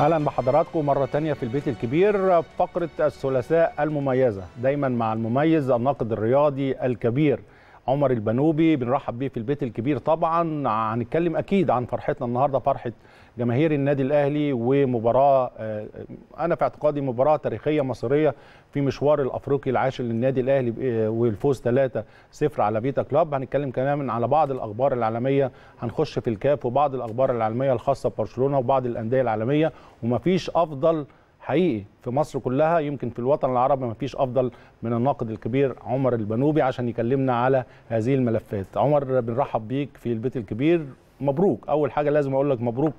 اهلا بحضراتكم مره تانية في البيت الكبير فقره الثلاثاء المميزه دايما مع المميز الناقد الرياضي الكبير عمر البنوبي بنرحب بيه في البيت الكبير طبعا هنتكلم اكيد عن فرحتنا النهارده فرحه جماهير النادي الاهلي ومباراه آه، آه، انا في اعتقادي مباراه تاريخيه مصريه في مشوار الافريقي العاشر للنادي الاهلي آه، والفوز 3-0 على بيتا كلوب هنتكلم كمان على بعض الاخبار العالميه هنخش في الكاف وبعض الاخبار العالميه الخاصه ببرشلونه وبعض الانديه العالميه ومفيش افضل حقيقي في مصر كلها يمكن في الوطن العربي ما فيش افضل من الناقد الكبير عمر البنوبي عشان يكلمنا على هذه الملفات عمر بنرحب بيك في البيت الكبير مبروك اول حاجه لازم اقول لك مبروك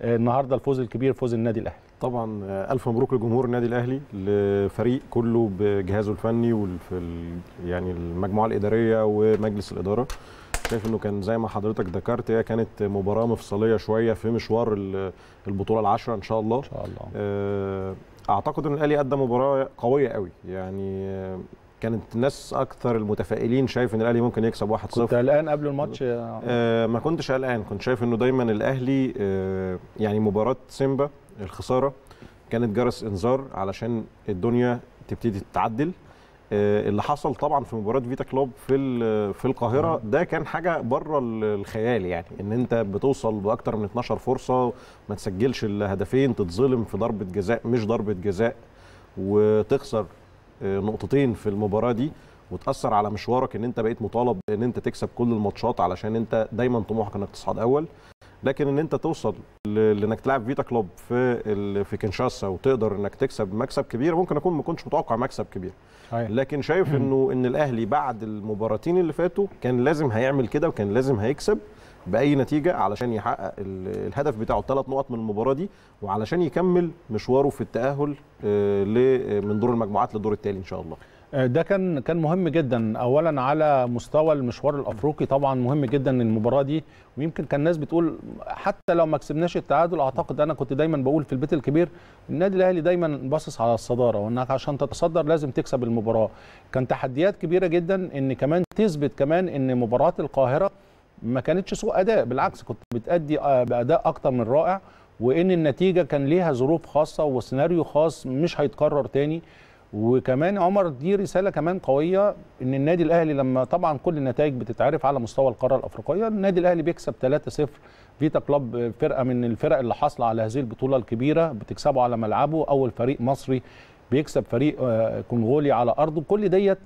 النهارده الفوز الكبير فوز النادي الاهلي طبعا آه، الف مبروك لجمهور النادي الاهلي لفريق كله بجهازه الفني وفي يعني المجموعه الاداريه ومجلس الاداره شايف انه كان زي ما حضرتك ذكرت هي كانت مباراه مفصليه شويه في مشوار البطوله العاشره ان شاء الله ان شاء الله آه، اعتقد ان الاهلي قدم مباراه قويه قوي يعني آه، كانت الناس اكثر المتفائلين شايف ان الاهلي ممكن يكسب 1-0 كنت قلقان قبل الماتش آه ما كنتش قلقان كنت شايف انه دايما الاهلي آه يعني مباراه سيمبا الخساره كانت جرس انذار علشان الدنيا تبتدي تتعدل آه اللي حصل طبعا في مباراه فيتا كلوب في في القاهره ده كان حاجه بره الخيال يعني ان انت بتوصل باكثر من 12 فرصه ما تسجلش الا هدفين تتظلم في ضربه جزاء مش ضربه جزاء وتخسر نقطتين في المباراه دي وتاثر على مشوارك ان انت بقيت مطالب ان انت تكسب كل الماتشات علشان انت دايما طموحك انك تصعد اول لكن ان انت توصل لانك تلعب فيتا كلوب في في كينشاسا وتقدر انك تكسب مكسب كبير ممكن اكون ما كنتش متوقع مكسب كبير أيوة. لكن شايف انه ان الاهلي بعد المباراتين اللي فاتوا كان لازم هيعمل كده وكان لازم هيكسب باي نتيجه علشان يحقق الهدف بتاعه الثلاث نقط من المباراه دي وعلشان يكمل مشواره في التاهل آه، من دور المجموعات للدور التالي ان شاء الله آه، ده كان كان مهم جدا اولا على مستوى المشوار الافريقي طبعا مهم جدا المباراه دي ويمكن كان الناس بتقول حتى لو ما كسبناش التعادل اعتقد انا كنت دايما بقول في البيت الكبير النادي الاهلي دايما باصص على الصداره وانك عشان تتصدر لازم تكسب المباراه كان تحديات كبيره جدا ان كمان تثبت كمان ان مباراه القاهره ما كانتش سوء اداء بالعكس كنت بتادي آه، باداء اكتر من رائع وان النتيجه كان ليها ظروف خاصه وسيناريو خاص مش هيتكرر تاني وكمان عمر دي رساله كمان قويه ان النادي الاهلي لما طبعا كل النتائج بتتعرف على مستوى القاره الافريقيه النادي الاهلي بيكسب 3-0 فيتا كلوب فرقه من الفرق اللي حاصله على هذه البطوله الكبيره بتكسبه على ملعبه اول فريق مصري بيكسب فريق آه، كونغولي على ارضه كل ديت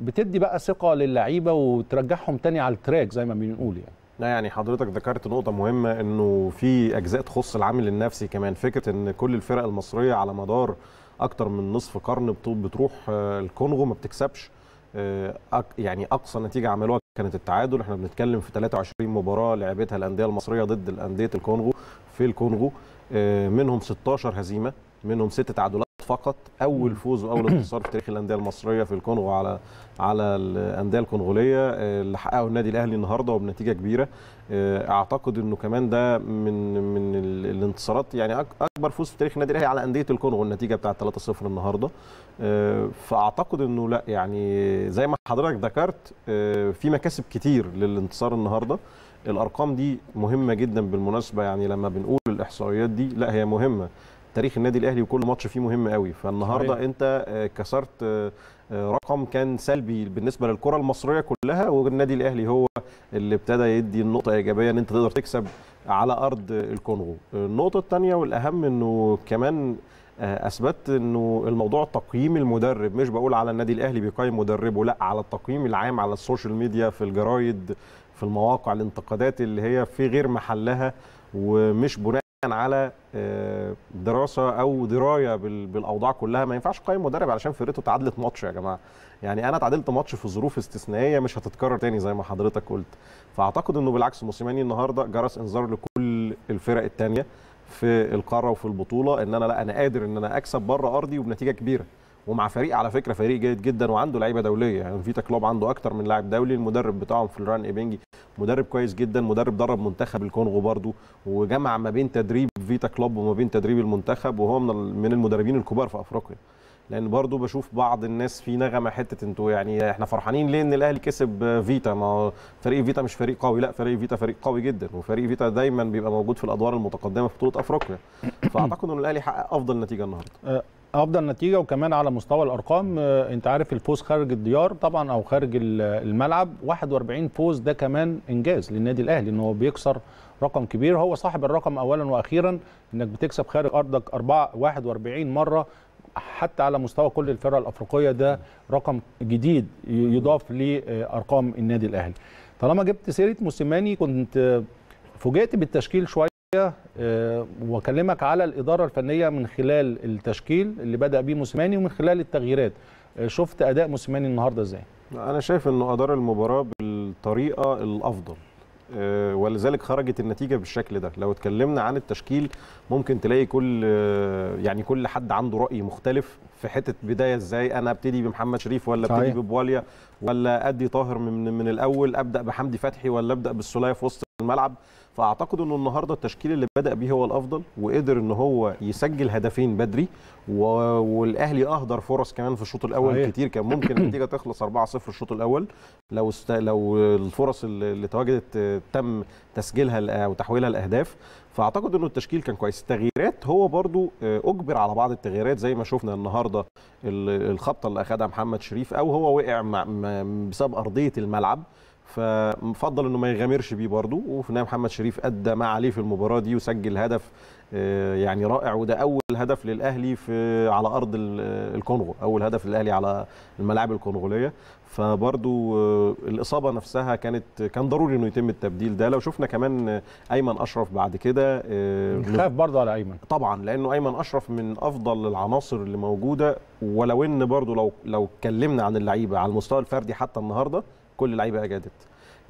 بتدي بقى ثقه للعيبه وترجعهم تاني على التراك زي ما بنقول يعني لا يعني حضرتك ذكرت نقطة مهمة انه في اجزاء تخص العامل النفسي كمان فكرة ان كل الفرق المصرية على مدار اكتر من نصف قرن بتروح آه، الكونغو ما بتكسبش آه، يعني اقصى نتيجة عملوها كانت التعادل احنا بنتكلم في 23 مباراة لعبتها الأندية المصرية ضد الاندية الكونغو في الكونغو آه، منهم 16 هزيمة منهم ست تعادلات فقط اول فوز واول انتصار في تاريخ الانديه المصريه في الكونغو على على الانديه الكونغوليه اللي حققه النادي الاهلي النهارده وبنتيجه كبيره آه، اعتقد انه كمان ده من من الانتصارات يعني اكبر فوز في تاريخ النادي الاهلي على انديه الكونغو النتيجه بتاعه 3-0 النهارده آه، فاعتقد انه لا يعني زي ما حضرتك ذكرت آه، في مكاسب كتير للانتصار النهارده الارقام دي مهمه جدا بالمناسبه يعني لما بنقول الاحصائيات دي لا هي مهمه تاريخ النادي الاهلي وكل ماتش فيه مهم قوي فالنهارده صحيح. انت آه، كسرت آه، آه، رقم كان سلبي بالنسبه للكره المصريه كلها والنادي الاهلي هو اللي ابتدى يدي النقطه ايجابيه ان انت تقدر تكسب على ارض الكونغو النقطه الثانيه والاهم انه كمان اثبت انه الموضوع تقييم المدرب مش بقول على النادي الاهلي بيقيم مدربه لا على التقييم العام على السوشيال ميديا في الجرايد في المواقع الانتقادات اللي هي في غير محلها ومش بناء على آه، دراسه او درايه بالاوضاع كلها ما ينفعش قائم مدرب علشان فرقته تعادلت ماتش يا جماعه يعني انا تعادلت ماتش في ظروف استثنائيه مش هتتكرر تاني زي ما حضرتك قلت فاعتقد انه بالعكس موسيماني النهارده جرس انذار لكل الفرق الثانيه في القاره وفي البطوله ان انا لا انا قادر ان انا اكسب بره ارضي وبنتيجه كبيره ومع فريق على فكره فريق جيد جدا وعنده لعيبه دوليه يعني فيتا كلوب عنده اكتر من لاعب دولي المدرب بتاعهم فلوران ايبنجي مدرب كويس جدا مدرب درب منتخب الكونغو برضه وجمع ما بين تدريب فيتا كلوب وما بين تدريب المنتخب وهو من من المدربين الكبار في افريقيا لان برضو بشوف بعض الناس في نغمه حته انتوا يعني احنا فرحانين ليه ان الاهلي كسب فيتا ما فريق فيتا مش فريق قوي لا فريق فيتا فريق قوي جدا وفريق فيتا دايما بيبقى موجود في الادوار المتقدمه في بطوله افريقيا فاعتقد ان الاهلي حقق افضل نتيجه النهارده آه، افضل نتيجه وكمان على مستوى الارقام آه، انت عارف الفوز خارج الديار طبعا او خارج الملعب 41 فوز ده كمان انجاز للنادي الاهلي ان هو بيكسر رقم كبير هو صاحب الرقم اولا واخيرا انك بتكسب خارج ارضك 41 مره حتى على مستوى كل الفرق الافريقيه ده رقم جديد يضاف لارقام النادي الاهلي طالما جبت سيره موسيماني كنت فوجئت بالتشكيل شويه آه، واكلمك على الاداره الفنيه من خلال التشكيل اللي بدا بيه موسيماني ومن خلال التغييرات آه، شفت اداء موسيماني النهارده ازاي انا شايف انه ادار المباراه بالطريقه الافضل آه، ولذلك خرجت النتيجه بالشكل ده لو اتكلمنا عن التشكيل ممكن تلاقي كل يعني كل حد عنده راي مختلف في حته بدايه ازاي انا ابتدي بمحمد شريف ولا ابتدي ببواليا ولا ادي طاهر من من الاول ابدا بحمدي فتحي ولا ابدا بالسلايه في وسط الملعب فاعتقد انه النهارده التشكيل اللي بدا بيه هو الافضل وقدر ان هو يسجل هدفين بدري و... والاهلي اهدر فرص كمان في الشوط الاول صحيح. كتير كان ممكن النتيجه تخلص 4-0 الشوط الاول لو است... لو الفرص اللي تواجدت تم تسجيلها او تحويلها لاهداف فاعتقد انه التشكيل كان كويس التغييرات هو برضو اجبر على بعض التغييرات زي ما شفنا النهارده الخبطه اللي اخذها محمد شريف او هو وقع مع... بسبب ارضيه الملعب فمفضل انه ما يغامرش بيه برضه وفي النهايه محمد شريف ادى ما عليه في المباراه دي وسجل هدف آه، يعني رائع وده اول هدف للاهلي في على ارض الكونغو اول هدف للاهلي على الملاعب الكونغوليه فبرضو آه، الاصابه نفسها كانت كان ضروري انه يتم التبديل ده لو شفنا كمان آه، ايمن اشرف بعد كده خاف برضو على ايمن طبعا لانه ايمن اشرف من افضل العناصر اللي موجوده ولو ان برضو لو لو اتكلمنا عن اللعيبه على المستوى الفردي حتى النهارده كل اللعيبه اجادت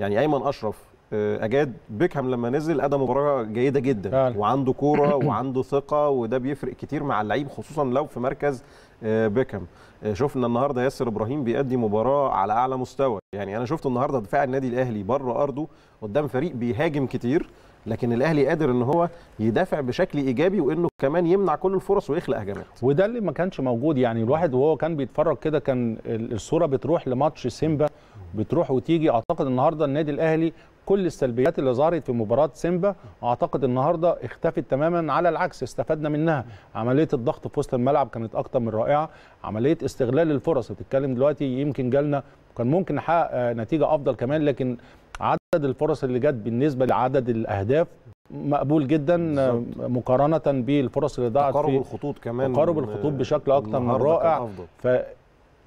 يعني ايمن اشرف آه، اجاد بيكهام لما نزل ادى مباراه جيده جدا فعلا. وعنده كوره وعنده ثقه وده بيفرق كتير مع اللعيب خصوصا لو في مركز آه، بيكهام آه، شفنا النهارده ياسر ابراهيم بيأدي مباراه على اعلى مستوى يعني انا شفت النهارده دفاع النادي الاهلي بره ارضه قدام فريق بيهاجم كتير لكن الاهلي قادر ان هو يدافع بشكل ايجابي وانه كمان يمنع كل الفرص ويخلق هجمات وده اللي ما كانش موجود يعني الواحد وهو كان بيتفرج كده كان الصوره بتروح لماتش سيمبا بتروح وتيجي اعتقد النهارده النادي الاهلي كل السلبيات اللي ظهرت في مباراه سيمبا اعتقد النهارده اختفت تماما على العكس استفدنا منها عمليه الضغط في وسط الملعب كانت اكتر من رائعه عمليه استغلال الفرص بتتكلم دلوقتي يمكن جالنا كان ممكن نحقق آه، نتيجه افضل كمان لكن عدد الفرص اللي جت بالنسبه لعدد الاهداف مقبول جدا بالزبط. مقارنه بالفرص اللي ضاعت في تقارب الخطوط كمان تقارب الخطوط بشكل اكتر من رائع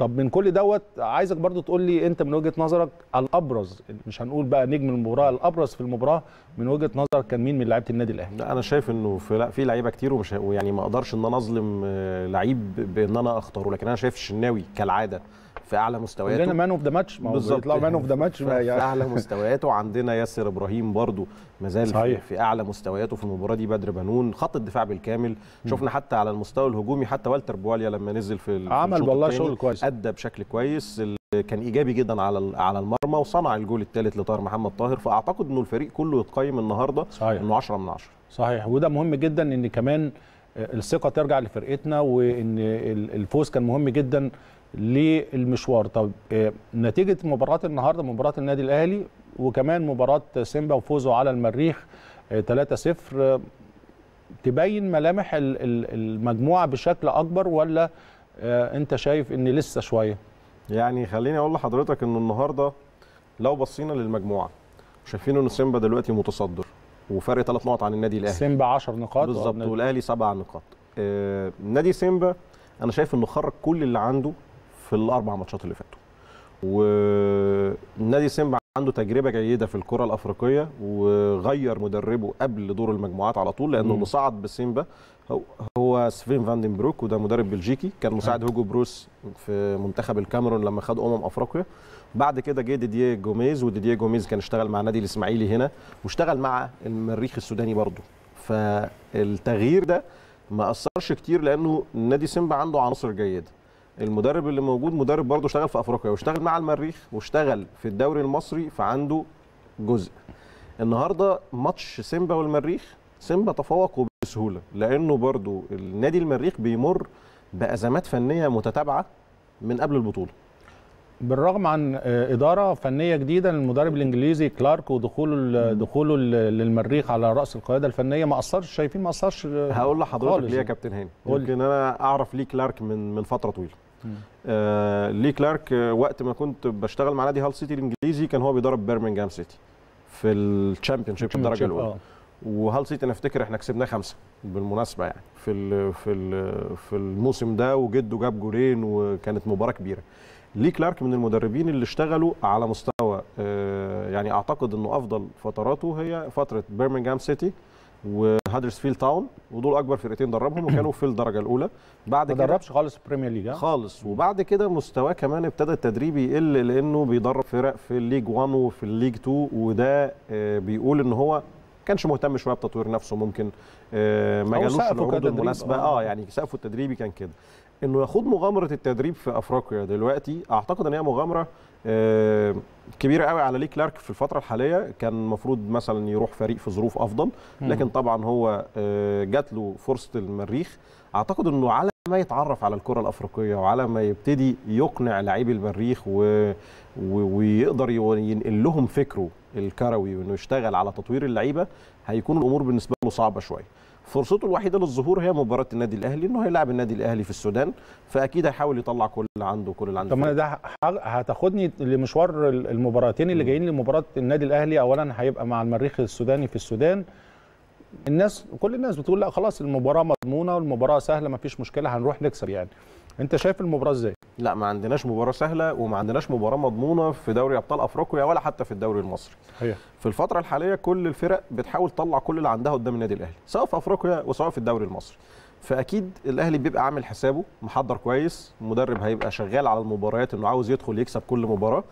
طب من كل دوت عايزك برضو تقول لي انت من وجهه نظرك الابرز مش هنقول بقى نجم المباراه الابرز في المباراه من وجهه نظرك كان مين من لعيبه النادي الاهلي؟ لا انا شايف انه في لا في لعيبه كتير ومش يعني ما اقدرش ان انا اظلم آه، لعيب بان انا اختاره لكن انا شايف الشناوي كالعاده في اعلى مستوياته عندنا مان اوف ذا ماتش ما بالظبط مان اوف ذا ماتش في يعني. اعلى مستوياته عندنا ياسر ابراهيم برضو ما زال في اعلى مستوياته في المباراه دي بدر بنون خط الدفاع بالكامل شفنا حتى على المستوى الهجومي حتى والتر بواليا لما نزل في عمل والله شغل كويس ادى بشكل كويس كان ايجابي جدا على على المرمى وصنع الجول الثالث لطاهر محمد طاهر فاعتقد انه الفريق كله يتقيم النهارده صحيح. انه 10 من 10 صحيح وده مهم جدا ان كمان آه، الثقه ترجع لفرقتنا وان الفوز كان مهم جدا للمشوار طب آه، نتيجه مباراه النهارده مباراه النادي الاهلي وكمان مباراه سيمبا وفوزه على المريخ 3-0 آه، آه، تبين ملامح المجموعه بشكل اكبر ولا انت شايف ان لسه شويه يعني خليني اقول لحضرتك ان النهارده لو بصينا للمجموعه شايفين ان سيمبا دلوقتي متصدر وفرق ثلاث نقط عن النادي الاهلي سيمبا 10 نقاط بالظبط والاهلي سبع نقاط آه نادي سيمبا انا شايف انه خرج كل اللي عنده في الاربع ماتشات اللي فاتوا ونادي سيمبا عنده تجربه جيده في الكره الافريقيه وغير مدربه قبل دور المجموعات على طول لانه اللي صعد بسيمبا هو سفين فاندن بروك وده مدرب بلجيكي كان مساعد نعم. هوجو بروس في منتخب الكاميرون لما خد امم افريقيا بعد كده جه ديديه جوميز وديديه جوميز كان اشتغل مع نادي الاسماعيلي هنا واشتغل مع المريخ السوداني برضه فالتغيير ده ما اثرش كتير لانه نادي سيمبا عنده عناصر جيده المدرب اللي موجود مدرب برضه اشتغل في افريقيا واشتغل مع المريخ واشتغل في الدوري المصري فعنده جزء النهارده ماتش سيمبا والمريخ سيمبا تفوق بسهوله لانه برضه النادي المريخ بيمر بازمات فنيه متتابعه من قبل البطوله بالرغم عن آه، اداره فنيه جديده للمدرب الانجليزي كلارك ودخوله دخوله للمريخ على راس القياده الفنيه ما اثرش شايفين ما اثرش آه، هقول لحضرتك ليه يا كابتن هاني يمكن انا اعرف ليه كلارك من من فتره طويله آه ليه كلارك آه، وقت ما كنت بشتغل مع نادي هال سيتي الانجليزي كان هو بيدرب بيرمنجهام سيتي في الشامبيون شيب الدرجه الاولى آه. وهال سيتي انا افتكر احنا كسبناه خمسه بالمناسبه يعني في الـ في الـ في الموسم ده وجده جاب جولين وكانت مباراه كبيره لي كلارك من المدربين اللي اشتغلوا على مستوى آه، يعني اعتقد انه افضل فتراته هي فتره بيرمنغهام سيتي وهادرسفيلد تاون ودول اكبر فرقتين دربهم وكانوا في الدرجه الاولى بعد ما دربش خالص البريمير ليج خالص وبعد كده مستواه كمان ابتدى التدريب يقل لانه بيدرب فرق في الليج 1 وفي الليج 2 وده آه، بيقول ان هو كانش مهتم شويه بتطوير نفسه ممكن آه، ما جالوش العروض المناسبه اه يعني سقفه التدريبي كان كده انه يخوض مغامره التدريب في افريقيا دلوقتي اعتقد ان هي مغامره آه، كبيره قوي على ليه كلارك في الفتره الحاليه كان المفروض مثلا يروح فريق في ظروف افضل لكن طبعا هو آه، جات له فرصه المريخ اعتقد انه على ما يتعرف على الكره الافريقيه وعلى ما يبتدي يقنع لاعبي المريخ و... و... ويقدر ينقل لهم فكره الكروي وانه يشتغل على تطوير اللعيبه هيكون الامور بالنسبه له صعبه شويه فرصته الوحيده للظهور هي مباراه النادي الاهلي انه هيلاعب النادي الاهلي في السودان فاكيد هيحاول يطلع كل اللي عنده كل اللي عنده طب ما ده هتاخدني لمشوار المباراتين اللي جايين لمباراه النادي الاهلي اولا هيبقى مع المريخ السوداني في السودان الناس كل الناس بتقول لا خلاص المباراه مضمونه والمباراه سهله ما فيش مشكله هنروح نكسب يعني انت شايف المباراه ازاي لا ما عندناش مباراه سهله وما عندناش مباراه مضمونه في دوري ابطال افريقيا ولا حتى في الدوري المصري هي. في الفتره الحاليه كل الفرق بتحاول تطلع كل اللي عندها قدام النادي الاهلي سواء في افريقيا وسواء في الدوري المصري فاكيد الاهلي بيبقى عامل حسابه محضر كويس المدرب هيبقى شغال على المباريات انه عاوز يدخل يكسب كل مباراه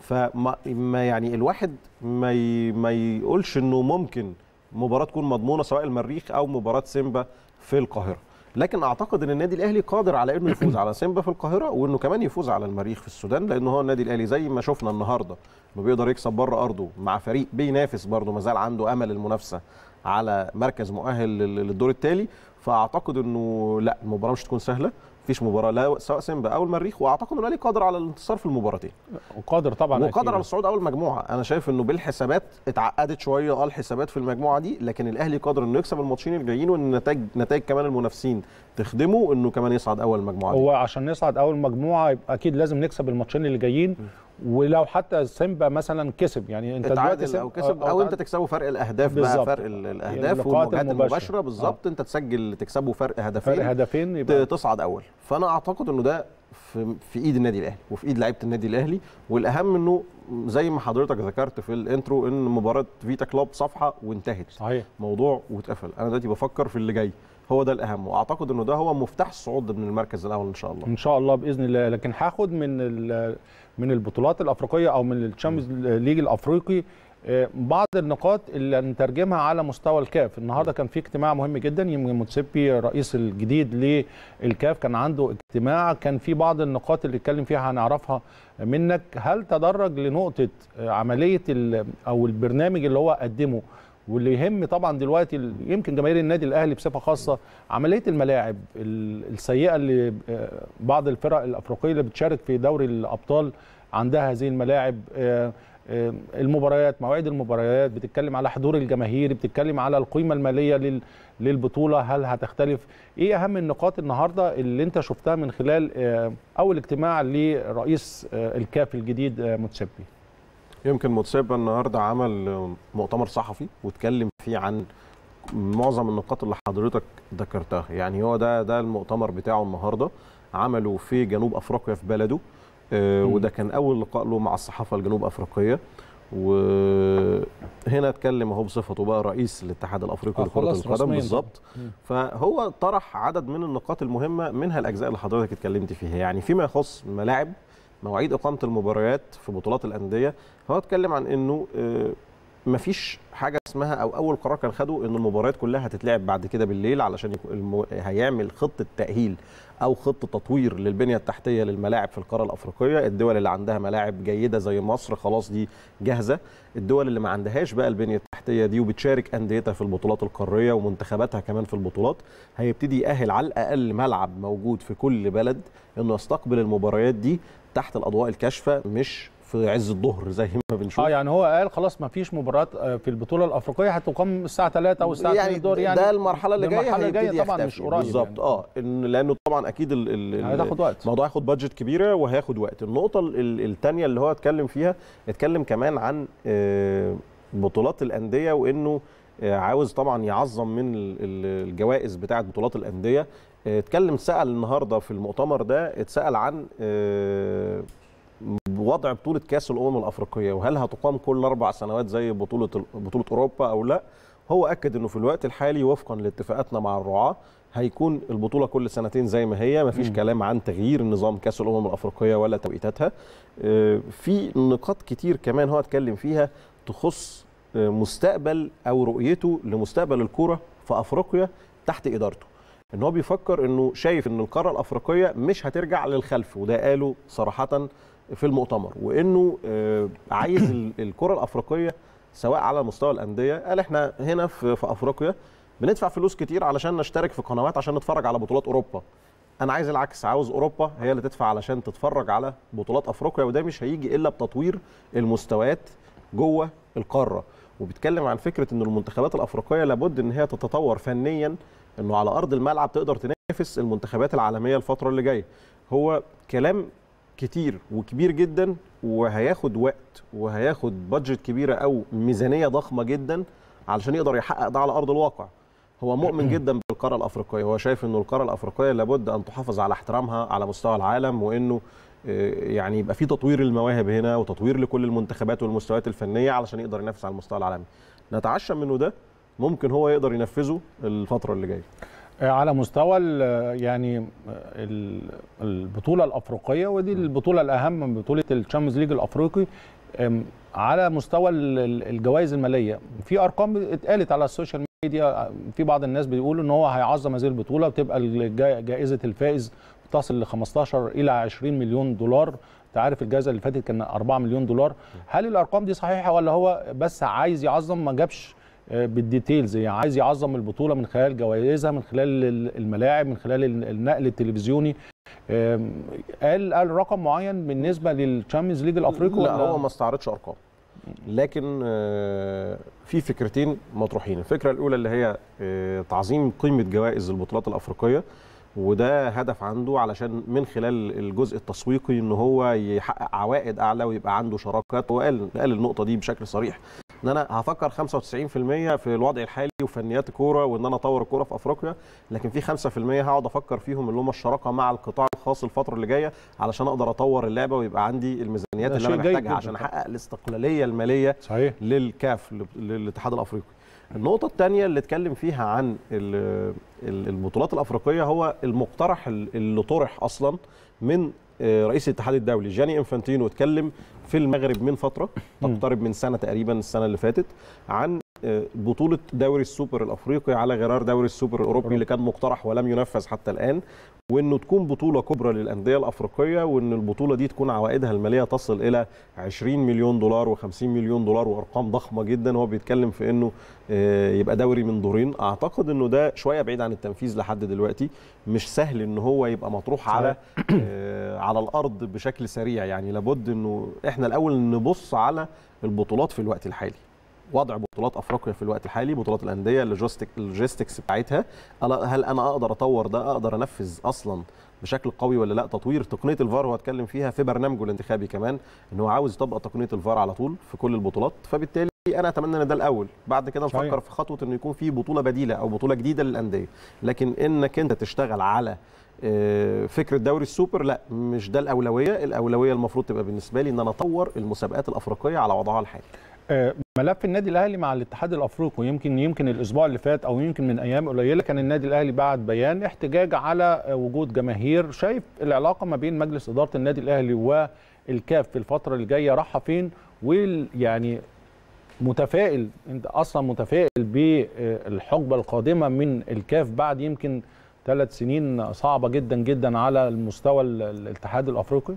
فما يعني الواحد ما ي... ما يقولش انه ممكن مباراه تكون مضمونه سواء المريخ او مباراه سيمبا في القاهره لكن اعتقد ان النادي الاهلي قادر على انه يفوز على سيمبا في القاهره وانه كمان يفوز على المريخ في السودان لان هو النادي الاهلي زي ما شفنا النهارده انه بيقدر يكسب بره ارضه مع فريق بينافس برضه ما زال عنده امل المنافسه على مركز مؤهل للدور التالي فاعتقد انه لا المباراه مش تكون سهله فيش مباراه لا سواء سيمبا او المريخ واعتقد ان الاهلي قادر على الانتصار في المباراتين وقادر طبعا وقادر على الصعود اول مجموعه انا شايف انه بالحسابات اتعقدت شويه اه الحسابات في المجموعه دي لكن الاهلي قادر انه يكسب الماتشين الجايين وان النتائج نتائج كمان المنافسين تخدمه انه كمان يصعد اول مجموعه دي. هو عشان نصعد اول مجموعه يبقى اكيد لازم نكسب الماتشين اللي جايين ولو حتى سيمبا مثلا كسب يعني انت دلوقتي او كسب او, أو انت تكسبه فرق الاهداف بقى فرق الاهداف يعني والمواجهات المباشره بالظبط آه. انت تسجل تكسبه فرق هدفين فرق هدفين يبقى تصعد اول فانا اعتقد انه ده في, في ايد النادي الاهلي وفي ايد لعيبه النادي الاهلي والاهم انه زي ما حضرتك ذكرت في الانترو ان مباراه فيتا كلوب صفحه وانتهت صحيح موضوع واتقفل انا دلوقتي بفكر في اللي جاي هو ده الاهم واعتقد انه ده هو مفتاح الصعود من المركز الاول ان شاء الله ان شاء الله باذن الله لكن هاخد من من البطولات الافريقيه او من الشامبيونز ليج الافريقي آه، بعض النقاط اللي نترجمها على مستوى الكاف النهارده كان في اجتماع مهم جدا يمكن موتسيبي الرئيس الجديد للكاف كان عنده اجتماع كان في بعض النقاط اللي اتكلم فيها هنعرفها منك هل تدرج لنقطه آه، عمليه او البرنامج اللي هو قدمه واللي يهم طبعا دلوقتي يمكن جماهير النادي الاهلي بصفه خاصه عمليه الملاعب السيئه اللي آه، بعض الفرق الافريقيه اللي بتشارك في دوري الابطال عندها هذه الملاعب آه، آه، المباريات مواعيد المباريات بتتكلم على حضور الجماهير بتتكلم على القيمه الماليه للبطوله هل هتختلف ايه اهم النقاط النهارده اللي انت شفتها من خلال اول اجتماع لرئيس الكاف الجديد متشبي يمكن موتسيبا النهارده عمل مؤتمر صحفي واتكلم فيه عن معظم النقاط اللي حضرتك ذكرتها يعني هو ده ده المؤتمر بتاعه النهارده عمله في جنوب افريقيا في بلده آه وده كان اول لقاء له مع الصحافه الجنوب افريقيه وهنا اتكلم اهو بصفته بقى رئيس الاتحاد الافريقي آه، لكره القدم بالظبط فهو طرح عدد من النقاط المهمه منها الاجزاء اللي حضرتك اتكلمت فيها يعني فيما يخص ملاعب مواعيد اقامه المباريات في بطولات الانديه هو اتكلم عن انه آه، مفيش حاجه اسمها او اول قرار كان خده ان المباريات كلها هتتلعب بعد كده بالليل علشان المو... هيعمل خطه تاهيل او خطه تطوير للبنيه التحتيه للملاعب في القاره الافريقيه الدول اللي عندها ملاعب جيده زي مصر خلاص دي جاهزه الدول اللي ما عندهاش بقى البنيه التحتيه دي وبتشارك انديتها في البطولات القاريه ومنتخباتها كمان في البطولات هيبتدي ياهل على الاقل ملعب موجود في كل بلد انه يستقبل المباريات دي تحت الاضواء الكاشفه مش في عز الظهر زي ما بنشوف اه يعني هو قال خلاص ما فيش مباريات آه، في البطوله الافريقيه هتقام الساعه 3 او الساعه يعني 2 يعني ده المرحله اللي جايه المرحله اللي جايه طبعا مش قريب بالظبط يعني. اه لانه طبعا اكيد ال ال هياخد وقت الموضوع هياخد بادجت كبيره وهياخد وقت النقطه الثانيه اللي هو اتكلم فيها اتكلم كمان عن آه، بطولات الانديه وانه آه، عاوز طبعا يعظم من الجوائز بتاعه بطولات الانديه اتكلم سأل النهارده في المؤتمر ده اتسأل عن آه، وضع بطوله كاس الامم الافريقيه وهل هتقام كل اربع سنوات زي بطوله بطوله اوروبا او لا هو اكد انه في الوقت الحالي وفقا لاتفاقاتنا مع الرعاه هيكون البطوله كل سنتين زي ما هي مفيش م. كلام عن تغيير نظام كاس الامم الافريقيه ولا توقيتاتها آه، في نقاط كتير كمان هو اتكلم فيها تخص آه، مستقبل او رؤيته لمستقبل الكوره في افريقيا تحت ادارته ان هو بيفكر انه شايف ان القاره الافريقيه مش هترجع للخلف وده قاله صراحه في المؤتمر وانه آه، عايز الكره الافريقيه سواء على مستوى الانديه قال احنا هنا في, افريقيا بندفع فلوس كتير علشان نشترك في قنوات عشان نتفرج على بطولات اوروبا انا عايز العكس عاوز اوروبا هي اللي تدفع علشان تتفرج على بطولات افريقيا وده مش هيجي الا بتطوير المستويات جوه القاره وبيتكلم عن فكره ان المنتخبات الافريقيه لابد ان هي تتطور فنيا انه على ارض الملعب تقدر تنافس المنتخبات العالميه الفتره اللي جايه هو كلام كتير وكبير جدا وهياخد وقت وهياخد بادجت كبيره او ميزانيه ضخمه جدا علشان يقدر يحقق ده على ارض الواقع هو مؤمن جدا بالقاره الافريقيه هو شايف انه القاره الافريقيه لابد ان تحافظ على احترامها على مستوى العالم وانه آه، يعني يبقى في تطوير المواهب هنا وتطوير لكل المنتخبات والمستويات الفنيه علشان يقدر ينافس على المستوى العالمي نتعشى منه ده ممكن هو يقدر ينفذه الفتره اللي جايه آه، على مستوى آه، يعني آه، البطوله الافريقيه ودي البطوله الاهم من بطوله الشامبيونز ليج الافريقي على مستوى الجوائز الماليه في ارقام اتقالت على السوشيال ميديا في بعض الناس بيقولوا ان هو هيعظم هذه البطوله وتبقى جائزه الفائز تصل ل 15 الى 20 مليون دولار انت عارف الجائزه اللي فاتت كان 4 مليون دولار هل الارقام دي صحيحه ولا هو بس عايز يعظم ما جابش آه، بالديتيلز يعني عايز يعظم البطوله من خلال جوائزها من خلال الملاعب من خلال النقل التلفزيوني قال قال رقم معين بالنسبه للتشامبيونز ليج الافريقي لا هو ما استعرضش ارقام لكن آه، في فكرتين مطروحين الفكره الاولى اللي هي آه، تعظيم قيمه جوائز البطولات الافريقيه وده هدف عنده علشان من خلال الجزء التسويقي ان هو يحقق عوائد اعلى ويبقى عنده شراكات وقال قال النقطه دي بشكل صريح ان انا هفكر 95% في الوضع الحالي وفنيات الكوره وان انا اطور الكوره في افريقيا لكن في 5% هقعد افكر فيهم اللي هم الشراكه مع القطاع الخاص الفتره اللي جايه علشان اقدر اطور اللعبه ويبقى عندي الميزانيات اللي انا محتاجها عشان احقق الاستقلاليه الماليه صحيح. للكاف للاتحاد الافريقي النقطة الثانية اللي اتكلم فيها عن البطولات الأفريقية هو المقترح اللي طرح أصلا من رئيس الاتحاد الدولي جاني انفانتينو اتكلم في المغرب من فتره تقترب من سنه تقريبا السنه اللي فاتت عن آه، بطوله دوري السوبر الافريقي على غرار دوري السوبر الاوروبي اللي كان مقترح ولم ينفذ حتى الان وانه تكون بطوله كبرى للانديه الافريقيه وان البطوله دي تكون عوائدها الماليه تصل الى 20 مليون دولار و50 مليون دولار وارقام ضخمه جدا هو بيتكلم في انه آه، يبقى دوري من دورين اعتقد انه ده شويه بعيد عن التنفيذ لحد دلوقتي مش سهل ان هو يبقى مطروح على آه، على الارض بشكل سريع يعني لابد انه احنا الاول نبص على البطولات في الوقت الحالي وضع بطولات افريقيا في الوقت الحالي بطولات الانديه اللوجيستيك اللوجيستكس بتاعتها هل انا اقدر اطور ده اقدر انفذ اصلا بشكل قوي ولا لا تطوير تقنيه الفار هو اتكلم فيها في برنامجه الانتخابي كمان ان هو عاوز يطبق تقنيه الفار على طول في كل البطولات فبالتالي انا اتمنى ان ده الاول بعد كده نفكر في خطوه انه يكون في بطوله بديله او بطوله جديده للانديه لكن انك انت تشتغل على آه، فكره دوري السوبر لا مش ده الاولويه الاولويه المفروض تبقى بالنسبه لي ان انا اطور المسابقات الافريقيه على وضعها الحالي ملف النادي الاهلي مع الاتحاد الافريقي يمكن يمكن الاسبوع اللي فات او يمكن من ايام قليله كان النادي الاهلي بعت بيان احتجاج على وجود جماهير شايف العلاقه ما بين مجلس اداره النادي الاهلي والكاف في الفتره اللي جايه فين ويعني متفائل انت اصلا متفائل بالحقبه القادمه من الكاف بعد يمكن ثلاث سنين صعبه جدا جدا على المستوى الاتحاد الافريقي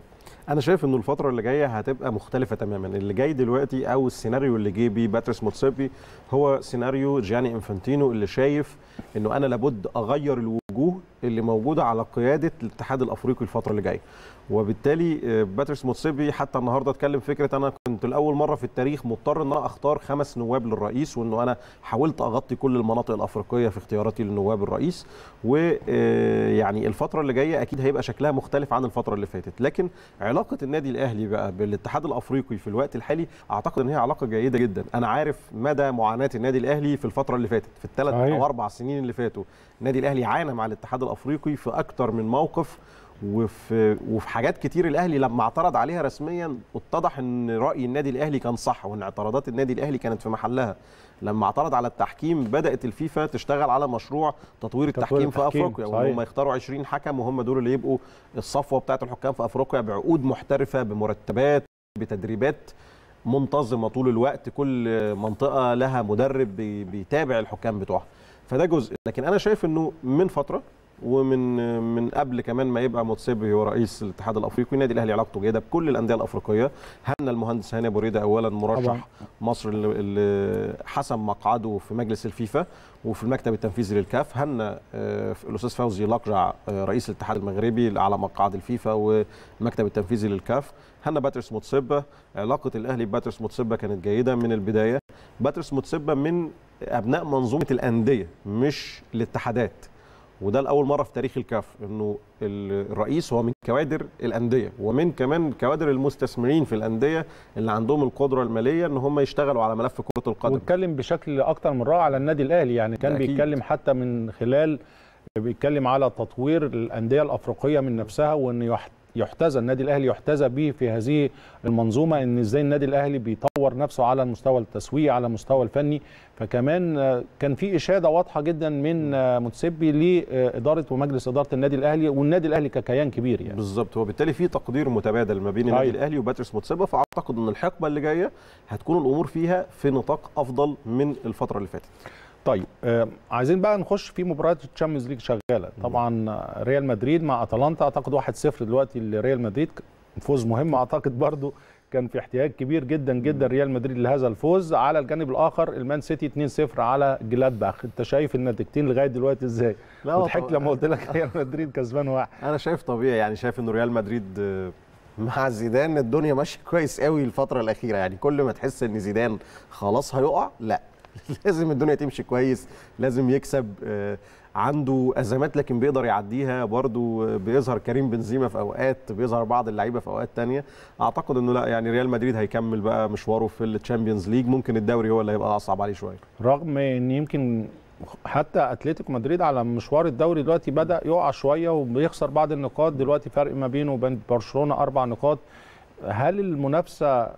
انا شايف انه الفتره اللي جايه هتبقى مختلفه تماما اللي جاي دلوقتي او السيناريو اللي جه بيه باتريس موتسيبي هو سيناريو جياني انفانتينو اللي شايف انه انا لابد اغير الو... الوجوه اللي موجوده على قياده الاتحاد الافريقي الفتره اللي جايه وبالتالي آه، باترس موتسيبي حتى النهارده اتكلم فكره انا كنت لاول مره في التاريخ مضطر ان انا اختار خمس نواب للرئيس وانه انا حاولت اغطي كل المناطق الافريقيه في اختياراتي للنواب الرئيس ويعني آه، الفتره اللي جايه اكيد هيبقى شكلها مختلف عن الفتره اللي فاتت لكن علاقه النادي الاهلي بقى بالاتحاد الافريقي في الوقت الحالي اعتقد ان هي علاقه جيده جدا انا عارف مدى معاناه النادي الاهلي في الفتره اللي فاتت في الثلاث او اربع سنين اللي فاتوا النادي الاهلي عانى مع الاتحاد الافريقي في اكتر من موقف وفي وفي حاجات كتير الاهلي لما اعترض عليها رسميا اتضح ان راي النادي الاهلي كان صح وان اعتراضات النادي الاهلي كانت في محلها لما اعترض على التحكيم بدات الفيفا تشتغل على مشروع تطوير التحكيم, التحكيم في افريقيا وان يختاروا 20 حكم وهم دول اللي يبقوا الصفوه بتاعه الحكام في افريقيا بعقود محترفه بمرتبات بتدريبات منتظمه طول الوقت كل منطقه لها مدرب بيتابع الحكام بتوعها فده جزء لكن انا شايف انه من فتره ومن من قبل كمان ما يبقى هو رئيس الاتحاد الافريقي والنادي الاهلي علاقته جيده بكل الانديه الافريقيه هنا المهندس هاني ابو ريده اولا مرشح أبا. مصر اللي حسم مقعده في مجلس الفيفا وفي المكتب التنفيذي للكاف هنا آه، الاستاذ فوزي لقرع آه، رئيس الاتحاد المغربي على مقعد الفيفا والمكتب التنفيذي للكاف هنا باترس موتسيبا علاقه الاهلي بباترس موتسيبا كانت جيده من البدايه باترس موتسيبا من ابناء منظومه الانديه مش الاتحادات وده لاول مره في تاريخ الكاف انه الرئيس هو من كوادر الانديه ومن كمان كوادر المستثمرين في الانديه اللي عندهم القدره الماليه ان هم يشتغلوا على ملف كره القدم واتكلم بشكل اكتر من رائع على النادي الاهلي يعني كان أكيد. بيتكلم حتى من خلال بيتكلم على تطوير الانديه الافريقيه من نفسها وان يحتذى النادي الاهلي يحتذى به في هذه المنظومه ان ازاي النادي الاهلي بيطور نفسه على المستوى التسويقي على المستوى الفني فكمان كان في اشاده واضحه جدا من متسبي لاداره ومجلس اداره النادي الاهلي والنادي الاهلي ككيان كبير يعني بالظبط وبالتالي في تقدير متبادل ما بين النادي طيب. الاهلي وباتريس متسبي فاعتقد ان الحقبه اللي جايه هتكون الامور فيها في نطاق افضل من الفتره اللي فاتت طيب عايزين بقى نخش في مباراه الشامبيونز ليج شغاله طبعا ريال مدريد مع اتلانتا اعتقد 1-0 دلوقتي لريال مدريد فوز مهم اعتقد برضو كان في احتياج كبير جدا جدا ريال مدريد لهذا الفوز على الجانب الاخر المان سيتي 2-0 على جلادباخ انت شايف النتيجتين لغايه دلوقتي ازاي لا وضحك لما قلت لك ريال مدريد كسبان واحد انا شايف طبيعي يعني شايف انه ريال مدريد آه، مع زيدان الدنيا ماشيه كويس قوي الفتره الاخيره يعني كل ما تحس ان زيدان خلاص هيقع لا لازم الدنيا تمشي كويس لازم يكسب آه، عنده ازمات لكن بيقدر يعديها برضه بيظهر كريم بنزيما في اوقات بيظهر بعض اللعيبه في اوقات تانية اعتقد انه لا يعني ريال مدريد هيكمل بقى مشواره في التشامبيونز ليج ممكن الدوري هو اللي هيبقى اصعب عليه شويه رغم ان يمكن حتى اتلتيكو مدريد على مشوار الدوري دلوقتي بدا يقع شويه وبيخسر بعض النقاط دلوقتي فرق ما بينه وبين برشلونه اربع نقاط هل المنافسه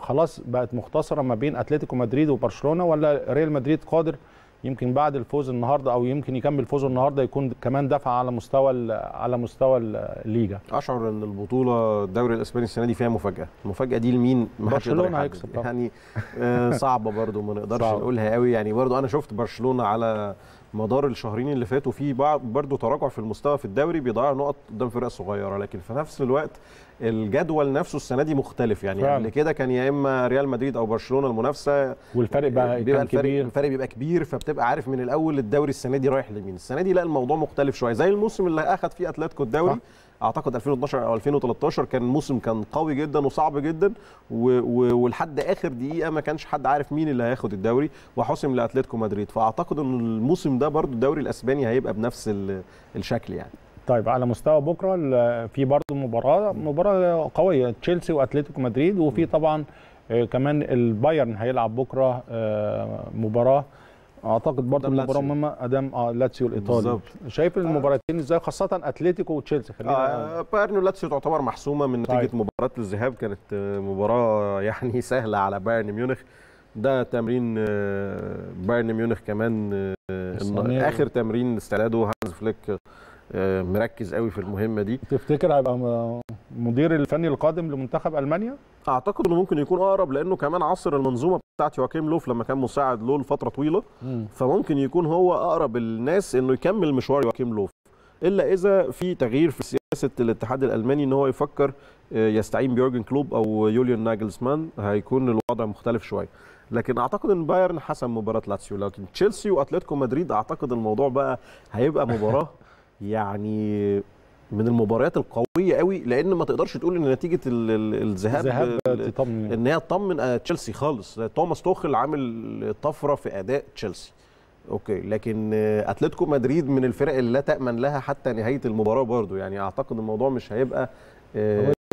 خلاص بقت مختصره ما بين اتلتيكو مدريد وبرشلونه ولا ريال مدريد قادر يمكن بعد الفوز النهارده او يمكن يكمل فوزه النهارده يكون كمان دفع على مستوى على مستوى الليجا اشعر ان البطوله الدوري الاسباني السنه دي فيها مفاجاه المفاجاه دي لمين برشلونه هيكسب يعني آه، صعبه برده ما نقدرش صعب. نقولها قوي يعني برده انا شفت برشلونه على مدار الشهرين اللي فاتوا في بعض برضه تراجع في المستوى في الدوري بيضيع نقط قدام فرق صغيره لكن في نفس الوقت الجدول نفسه السنه دي مختلف يعني فعلا. قبل كده كان يا اما ريال مدريد او برشلونه المنافسه والفرق بقى بيبقى الفرق كبير الفرق بيبقى كبير فبتبقى عارف من الاول الدوري السنه دي رايح لمين السنه دي لا الموضوع مختلف شويه زي الموسم اللي اخذ فيه اتلتيكو الدوري اعتقد 2012 او 2013 كان موسم كان قوي جدا وصعب جدا ولحد اخر دقيقه ما كانش حد عارف مين اللي هياخد الدوري وحسم لاتلتيكو مدريد فاعتقد ان الموسم ده برضو الدوري الاسباني هيبقى بنفس الشكل يعني طيب على مستوى بكره في برضه مباراه مباراه قويه تشيلسي واتلتيكو مدريد وفي طبعا آه، كمان البايرن هيلعب بكره آه، مباراه اعتقد برضه مباراه مهمه ادام اه لاتسيو الايطالي بالزبط. شايف آه. المباراتين ازاي خاصه اتلتيكو وتشيلسي خلينا آه بايرن ولاتسيو تعتبر محسومه من نتيجه طيب. مباراه الذهاب كانت مباراه يعني سهله على بايرن ميونخ ده تمرين بايرن ميونخ كمان اخر تمرين استعداده هانز فليك آه، مركز قوي في المهمه دي تفتكر هيبقى المدير الفني القادم لمنتخب المانيا اعتقد انه ممكن يكون اقرب لانه كمان عصر المنظومه بتاعت يواكيم لوف لما كان مساعد له لفتره طويله م. فممكن يكون هو اقرب الناس انه يكمل مشوار يواكيم لوف الا اذا في تغيير في سياسه الاتحاد الالماني ان هو يفكر آه، يستعين بيورجن كلوب او يوليان ناجلسمان هيكون الوضع مختلف شويه لكن اعتقد ان بايرن حسم مباراه لاتسيو لكن تشيلسي واتلتيكو مدريد اعتقد الموضوع بقى هيبقى مباراه يعني من المباريات القويه قوي لان ما تقدرش تقول ان نتيجه الذهاب ان هي تطمن آه، تشيلسي خالص آه، توماس توخل عامل طفره في اداء تشيلسي اوكي لكن آه، اتلتيكو مدريد من الفرق اللي لا تامن لها حتى نهايه المباراه برضو يعني اعتقد الموضوع مش هيبقى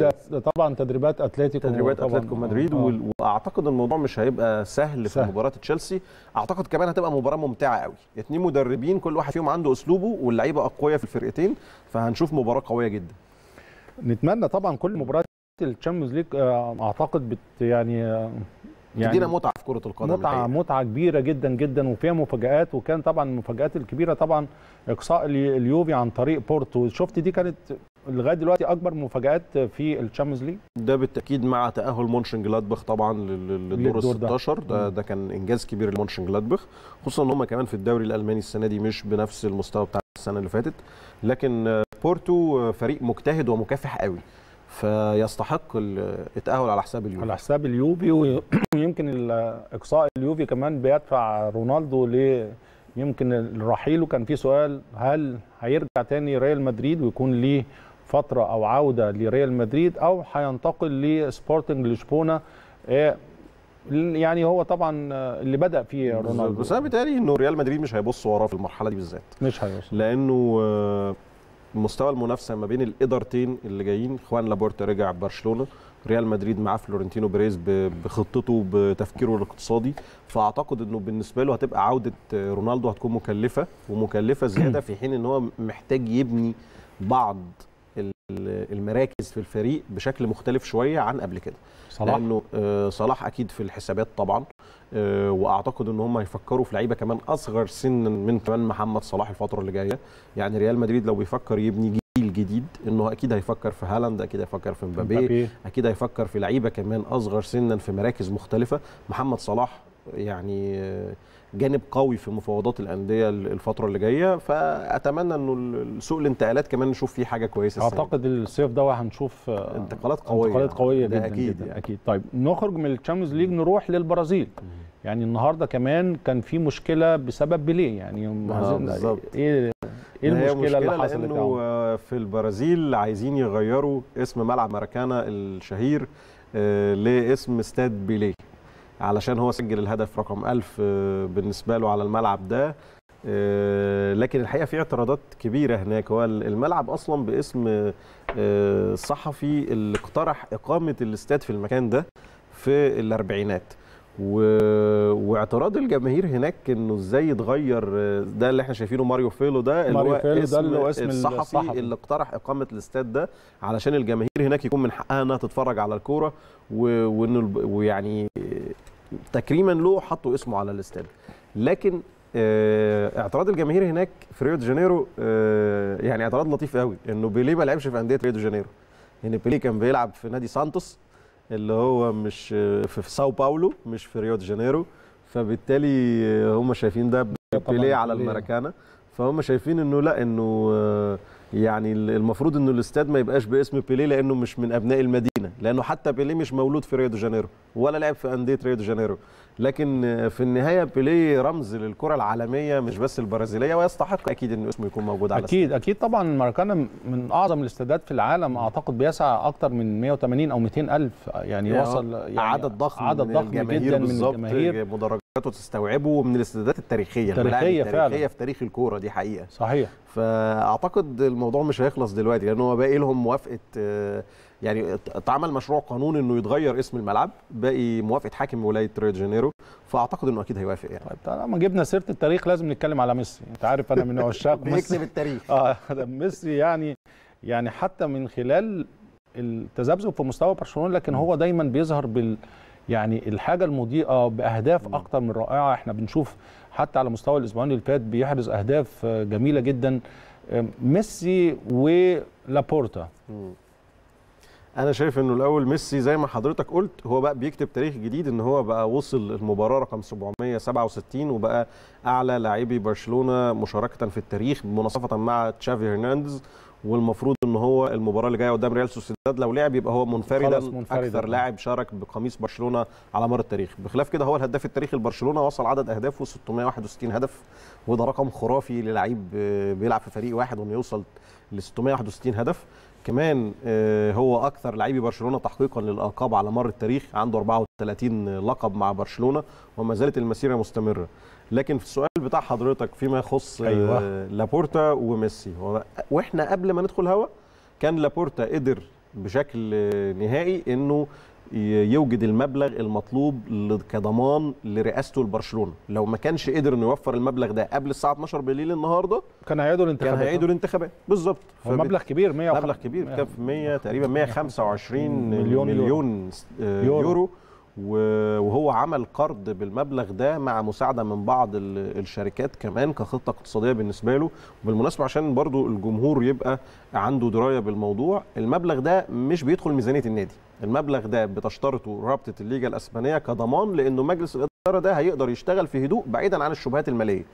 ده, طبعا تدريبات اتلتيكو تدريبات اتلتيكو مدريد آه. واعتقد الموضوع مش هيبقى سهل, سهل. في مباراه تشيلسي اعتقد كمان هتبقى مباراه ممتعه قوي اثنين مدربين كل واحد فيهم عنده اسلوبه واللعيبه اقوياء في الفرقتين فهنشوف مباراه قويه جدا نتمنى طبعا كل مباراه الشامبيونز ليج آه، اعتقد بت يعني آه، يعني تدينا متعه في كره القدم متعه الحقيقة. متعه كبيره جدا جدا وفيها مفاجات وكان طبعا المفاجات الكبيره طبعا اقصاء اليوفي عن طريق بورتو شفت دي كانت لغايه دلوقتي اكبر مفاجات في الشامبيونز ليج ده بالتاكيد مع تاهل مونشن جلادبخ طبعا للدور ال 16 ده. ده, ده كان انجاز كبير لمونشن جلادبخ خصوصا ان هم كمان في الدوري الالماني السنه دي مش بنفس المستوى بتاع السنه اللي فاتت لكن بورتو فريق مجتهد ومكافح قوي فيستحق التاهل على حساب اليوفي على حساب اليوفي ويمكن اقصاء اليوفي كمان بيدفع رونالدو ل يمكن الرحيل وكان في سؤال هل هيرجع تاني ريال مدريد ويكون ليه فتره او عوده لريال مدريد او هينتقل لسبورتنج لشبونه آه، يعني هو طبعا اللي بدا فيه رونالدو بس انا بيتهيألي انه ريال مدريد مش هيبص وراه في المرحله دي بالذات مش هيبص لانه آه، مستوى المنافسه ما بين الادارتين اللي جايين خوان لابورتا رجع برشلونه ريال مدريد معاه فلورنتينو بريز بخطته بتفكيره الاقتصادي فاعتقد انه بالنسبه له هتبقى عوده آه، رونالدو هتكون مكلفه ومكلفه زياده في حين ان هو محتاج يبني بعض المراكز في الفريق بشكل مختلف شويه عن قبل كده صلاح لانه آه، صلاح اكيد في الحسابات طبعا آه، واعتقد ان هم هيفكروا في لعيبه كمان اصغر سنا من كمان محمد صلاح الفتره اللي جايه يعني ريال مدريد لو بيفكر يبني جيل جديد انه اكيد هيفكر في هالاند اكيد هيفكر في مبابي اكيد هيفكر في لعيبه كمان اصغر سنا في مراكز مختلفه محمد صلاح يعني آه، جانب قوي في مفاوضات الانديه الفتره اللي جايه فاتمنى انه سوق الانتقالات كمان نشوف فيه حاجه كويسه اعتقد الصيف ده هنشوف آه، انتقالات قويه انتقالات قويه يعني. جدا اكيد جداً يعني. اكيد طيب نخرج من الشامبيونز ليج نروح للبرازيل يعني النهارده كمان كان في مشكله بسبب بيليه يعني آه، بالظبط ايه ايه المشكله اللي حصلت لانه في البرازيل عايزين يغيروا اسم ملعب ماراكانا الشهير آه، لاسم استاد بيليه علشان هو سجل الهدف رقم 1000 آه، بالنسبه له على الملعب ده آه، لكن الحقيقه في اعتراضات كبيره هناك هو الملعب اصلا باسم الصحفي آه، اللي اقترح اقامه الاستاد في المكان ده في الاربعينات و... واعتراض الجماهير هناك انه ازاي يتغير ده اللي احنا شايفينه ماريو فيلو ده اللي ماريو هو فيلو اسم, ده اللي هو اسم الصحفي, الصحفي اللي اقترح اقامه الاستاد ده علشان الجماهير هناك يكون من حقها انها تتفرج على الكوره و... وانه ويعني تكريما له حطوا اسمه على الاستاد لكن آه، اعتراض الجماهير هناك في ريو دي جانيرو آه، يعني اعتراض لطيف قوي انه بيليه ما لعبش في انديه ريو دي جانيرو يعني بيليه كان بيلعب في نادي سانتوس اللي هو مش آه، في ساو باولو مش في ريو دي جانيرو فبالتالي هم شايفين ده بيليه على المراكانا فهم شايفين انه لا انه يعني المفروض انه الاستاد ما يبقاش باسم بيليه لانه مش من ابناء المدينه لانه حتى بيليه مش مولود في ريو دي جانيرو ولا لعب في انديه ريو دي جانيرو لكن في النهايه بيليه رمز للكره العالميه مش بس البرازيليه ويستحق اكيد ان اسمه يكون موجود على اكيد السنة. اكيد طبعا ماراكانا من اعظم الاستادات في العالم اعتقد بيسع اكثر من 180 او 200 الف يعني وصل يعني عدد ضخم عدد من ضخم جدا من الجماهير مدرجاته تستوعبه من الاستادات التاريخيه التاريخيه فعلا التاريخيه في تاريخ الكوره دي حقيقه صحيح فاعتقد الموضوع مش هيخلص دلوقتي لان هو باقي لهم موافقه آه، يعني اتعمل مشروع قانون انه يتغير اسم الملعب باقي موافقه حاكم ولايه ريو جانيرو فاعتقد انه اكيد هيوافق يعني طيب طالما جبنا سيره التاريخ لازم نتكلم على ميسي انت عارف انا من عشاق ميسي بيكتب التاريخ اه ميسي يعني يعني حتى من خلال التذبذب في مستوى برشلونه لكن هو دايما بيظهر بال يعني الحاجه المضيئه باهداف اكتر من رائعه احنا بنشوف حتى على مستوى الاسبوعين اللي فات بيحرز اهداف جميله جدا آه، ميسي ولابورتا انا شايف انه الاول ميسي زي ما حضرتك قلت هو بقى بيكتب تاريخ جديد ان هو بقى وصل المباراه رقم 767 وبقى اعلى لاعبي برشلونه مشاركه في التاريخ مناصفه مع تشافي هرنانديز والمفروض ان هو المباراه اللي جايه قدام ريال سوسيداد لو لعب يبقى هو منفردا منفرد اكثر لاعب شارك بقميص برشلونه على مر التاريخ بخلاف كده هو الهداف التاريخي لبرشلونه وصل عدد اهدافه 661 هدف وده رقم خرافي للعيب بيلعب في فريق واحد وانه يوصل ل 661 هدف كمان آه، هو اكثر لعيبي برشلونه تحقيقا للالقاب على مر التاريخ عنده 34 لقب مع برشلونه وما زالت المسيره مستمره لكن في السؤال بتاع حضرتك فيما يخص آه، أيوة. لابورتا وميسي واحنا قبل ما ندخل هوا كان لابورتا قدر بشكل نهائي انه يوجد المبلغ المطلوب كضمان لرئاسته لبرشلونه لو ما كانش قدر انه يوفر المبلغ ده قبل الساعه 12 بالليل النهارده كان هيعيدوا الانتخابات كان هيعيدوا الانتخابات بالظبط هو مبلغ كبير 100 مبلغ كبير كان 100 تقريبا 125 مليون, مليون يورو, آه، يورو. يورو. وهو عمل قرض بالمبلغ ده مع مساعده من بعض الشركات كمان كخطه اقتصاديه بالنسبه له وبالمناسبه عشان برضو الجمهور يبقى عنده درايه بالموضوع المبلغ ده مش بيدخل ميزانيه النادي المبلغ ده بتشترطه رابطه الليجا الاسبانيه كضمان لانه مجلس الاداره ده هيقدر يشتغل في هدوء بعيدا عن الشبهات الماليه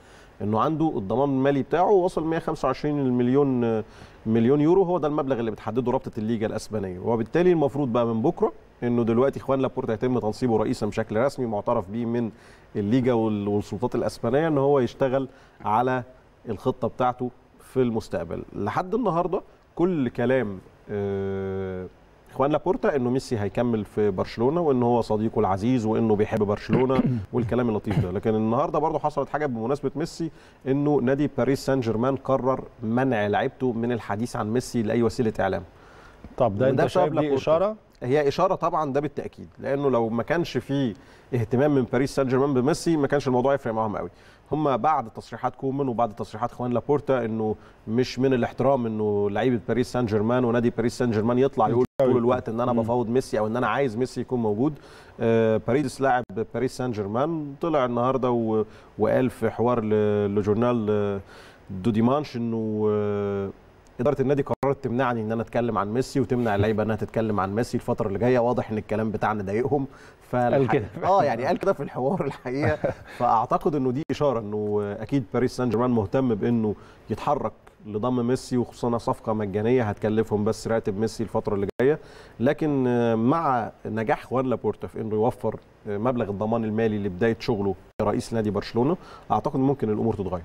انه عنده الضمان المالي بتاعه وصل 125 مليون مليون يورو هو ده المبلغ اللي بتحدده رابطه الليجا الاسبانيه وبالتالي المفروض بقى من بكره انه دلوقتي اخوان لابورتا هيتم تنصيبه رئيسا بشكل رسمي معترف به من الليجا والسلطات الاسبانيه ان هو يشتغل على الخطه بتاعته في المستقبل لحد النهارده كل كلام آه اخوان لابورتا انه ميسي هيكمل في برشلونه وان هو صديقه العزيز وانه بيحب برشلونه والكلام اللطيف ده لكن النهارده برضه حصلت حاجه بمناسبه ميسي انه نادي باريس سان جيرمان قرر منع لعيبته من الحديث عن ميسي لاي وسيله اعلام طب ده, ده انت شايف دي اشاره هي اشاره طبعا ده بالتاكيد لانه لو ما كانش في اهتمام من باريس سان جيرمان بميسي ما كانش الموضوع يفرق معاهم قوي هم بعد تصريحات كومان وبعد تصريحات خوان لابورتا انه مش من الاحترام انه لعيبه باريس سان جيرمان ونادي باريس سان جيرمان يطلع يقول طول الوقت ان انا بفاوض ميسي او ان انا عايز ميسي يكون موجود آه، باريس لاعب باريس سان جيرمان طلع النهارده وقال في حوار لجورنال آه، دو ديمانش انه آه، اداره النادي قررت تمنعني ان انا اتكلم عن ميسي وتمنع اللعيبه انها تتكلم عن ميسي الفتره اللي جايه واضح ان الكلام بتاعنا ضايقهم قال كده اه يعني قال كده في الحوار الحقيقه فاعتقد انه دي اشاره انه اكيد باريس سان جيرمان مهتم بانه يتحرك لضم ميسي وخصوصا صفقه مجانيه هتكلفهم بس راتب ميسي الفتره اللي جايه لكن مع نجاح خوان لابورتا في انه يوفر مبلغ الضمان المالي لبدايه شغله كرئيس نادي برشلونه اعتقد ممكن الامور تتغير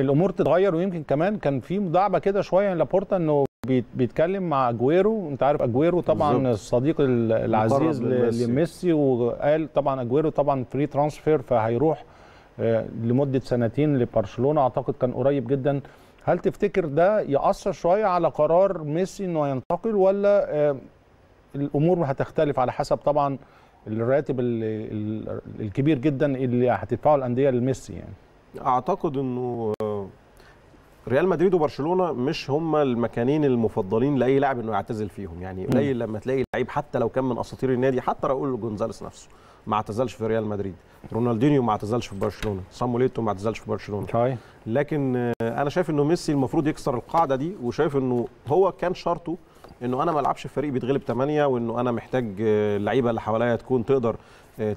الامور تتغير ويمكن كمان كان في مداعبه كده شويه يعني لابورتا انه بيتكلم مع اجويرو انت عارف اجويرو طبعا الصديق العزيز لميسي وقال طبعا اجويرو طبعا فري ترانسفير فهيروح آه، لمده سنتين لبرشلونه اعتقد كان قريب جدا هل تفتكر ده ياثر شويه على قرار ميسي انه ينتقل ولا آه، الامور هتختلف على حسب طبعا الراتب الكبير جدا اللي هتدفعه الانديه لميسي يعني اعتقد انه آه، ريال مدريد وبرشلونه مش هم المكانين المفضلين لاي لاعب انه يعتزل فيهم يعني قليل لما تلاقي لعيب حتى لو كان من اساطير النادي حتى راؤول جونزاليس نفسه ما اعتزلش في ريال مدريد رونالدينيو ما اعتزلش في برشلونه ساموليتو ما اعتزلش في برشلونه لكن آه، انا شايف انه ميسي المفروض يكسر القاعده دي وشايف انه هو كان شرطه انه انا ما العبش في فريق بيتغلب 8 وانه انا محتاج آه، اللعيبه اللي حواليا تكون تقدر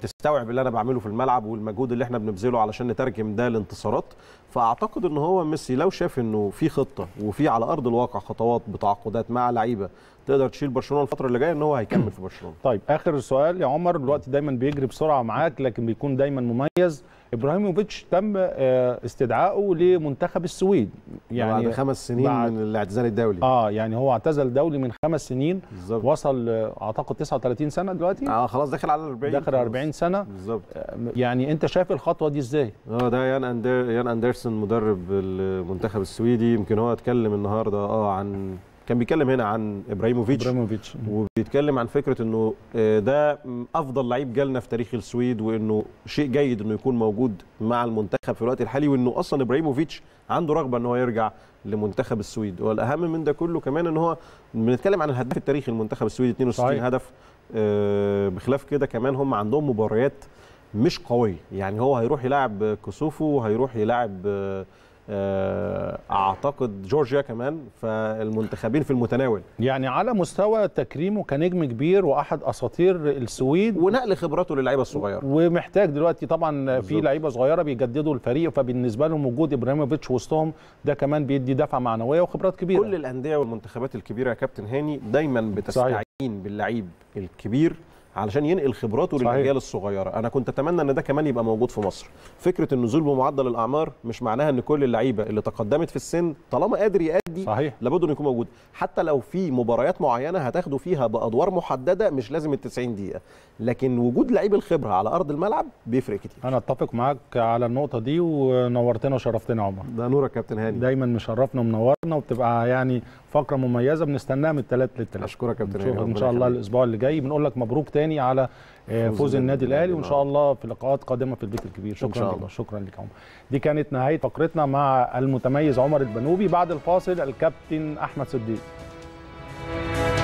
تستوعب اللي انا بعمله في الملعب والمجهود اللي احنا بنبذله علشان نترجم ده لانتصارات فاعتقد ان هو ميسي لو شاف انه في خطه وفي على ارض الواقع خطوات بتعاقدات مع لعيبه تقدر تشيل برشلونه الفتره اللي جايه ان هو هيكمل في برشلونه طيب اخر سؤال يا عمر الوقت دايما بيجري بسرعه معاك لكن بيكون دايما مميز ابراهيموفيتش تم آه، استدعائه لمنتخب السويد يعني بعد خمس سنين بعد من الاعتزال الدولي اه يعني هو اعتزل دولي من خمس سنين بالزبط. وصل آه، اعتقد 39 سنه دلوقتي اه خلاص داخل على 40 داخل 40 سنه بالظبط آه، يعني انت شايف الخطوه دي ازاي اه ده يان أندر يان اندرسون مدرب المنتخب السويدي يمكن هو اتكلم النهارده اه عن كان بيتكلم هنا عن ابراهيموفيتش ابراهيموفيتش وبيتكلم عن فكره انه آه، ده افضل لعيب جالنا في تاريخ السويد وانه شيء جيد انه يكون موجود مع المنتخب في الوقت الحالي وانه اصلا ابراهيموفيتش عنده رغبه ان هو يرجع لمنتخب السويد والاهم من ده كله كمان ان هو بنتكلم عن الهداف التاريخي للمنتخب السويدي 62 صحيح. هدف آه، بخلاف كده كمان هم عندهم مباريات مش قويه يعني هو هيروح يلعب كوسوفو وهيروح يلعب آه، آه، اعتقد جورجيا كمان فالمنتخبين في المتناول يعني على مستوى تكريمه كنجم كبير واحد اساطير السويد ونقل خبراته للعيبه الصغيره ومحتاج دلوقتي طبعا في لعيبه صغيره بيجددوا الفريق فبالنسبه لهم وجود ابراهيموفيتش وسطهم ده كمان بيدي دفعه معنويه وخبرات كبيره كل الانديه والمنتخبات الكبيره يا كابتن هاني دايما بتستعين باللعيب الكبير علشان ينقل خبراته للاجيال الصغيره انا كنت اتمنى ان ده كمان يبقى موجود في مصر فكره النزول بمعدل الاعمار مش معناها ان كل اللعيبه اللي تقدمت في السن طالما قادر يادي صحيح. لابد انه يكون موجود حتى لو في مباريات معينه هتاخده فيها بادوار محدده مش لازم ال 90 دقيقه لكن وجود لعيب الخبره على ارض الملعب بيفرق كتير انا اتفق معاك على النقطه دي ونورتنا وشرفتنا يا عمر ده نورك يا كابتن هاني دايما مشرفنا ومنورنا وبتبقى يعني فقره مميزه بنستناها من الثلاث للثلاث اشكرك يا كابتن هاني ان شاء الله الاسبوع اللي جاي بنقول لك مبروك تاني تاني على آه، فوز النادي الاهلي وان نعم. شاء الله في لقاءات قادمه في البيت الكبير شكرا إن شاء الله. شكرا لك عمر دي كانت نهايه فقرتنا مع المتميز عمر البنوبي بعد الفاصل الكابتن احمد صديق